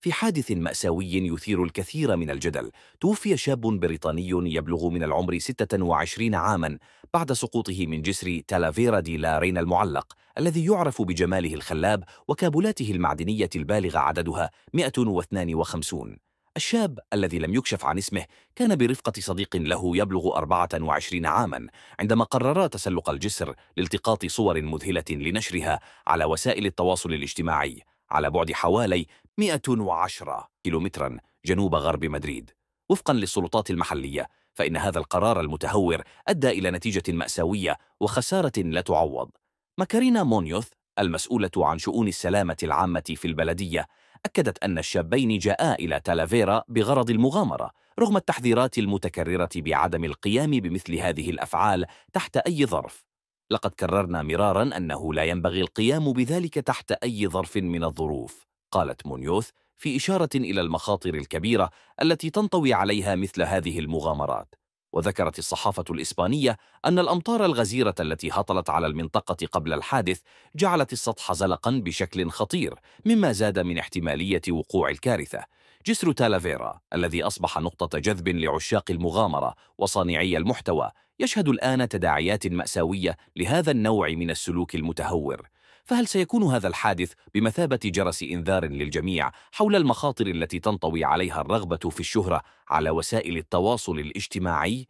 في حادث مأساوي يثير الكثير من الجدل توفي شاب بريطاني يبلغ من العمر 26 عاما بعد سقوطه من جسر تلافيرا دي لارين المعلق الذي يعرف بجماله الخلاب وكابلاته المعدنية البالغة عددها 152 الشاب الذي لم يكشف عن اسمه كان برفقة صديق له يبلغ 24 عاما عندما قررا تسلق الجسر لالتقاط صور مذهلة لنشرها على وسائل التواصل الاجتماعي على بعد حوالي 110 كيلومترا جنوب غرب مدريد وفقا للسلطات المحلية فإن هذا القرار المتهور أدى إلى نتيجة مأساوية وخسارة لا تعوض ماكارينا مونيوث المسؤولة عن شؤون السلامة العامة في البلدية أكدت أن الشابين جاءا إلى تالافيرا بغرض المغامرة رغم التحذيرات المتكررة بعدم القيام بمثل هذه الأفعال تحت أي ظرف لقد كررنا مرارا أنه لا ينبغي القيام بذلك تحت أي ظرف من الظروف قالت مونيوث في إشارة إلى المخاطر الكبيرة التي تنطوي عليها مثل هذه المغامرات وذكرت الصحافة الإسبانية أن الأمطار الغزيرة التي هطلت على المنطقة قبل الحادث جعلت السطح زلقا بشكل خطير مما زاد من احتمالية وقوع الكارثة جسر تالافيرا الذي أصبح نقطة جذب لعشاق المغامرة وصانعي المحتوى يشهد الآن تداعيات مأساوية لهذا النوع من السلوك المتهور فهل سيكون هذا الحادث بمثابة جرس إنذار للجميع حول المخاطر التي تنطوي عليها الرغبة في الشهرة على وسائل التواصل الاجتماعي؟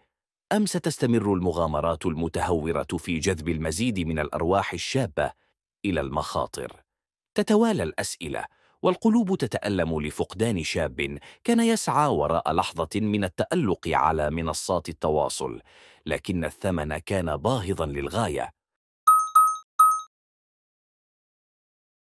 أم ستستمر المغامرات المتهورة في جذب المزيد من الأرواح الشابة إلى المخاطر؟ تتوالى الأسئلة والقلوب تتألم لفقدان شاب كان يسعى وراء لحظة من التألق على منصات التواصل لكن الثمن كان باهظا للغاية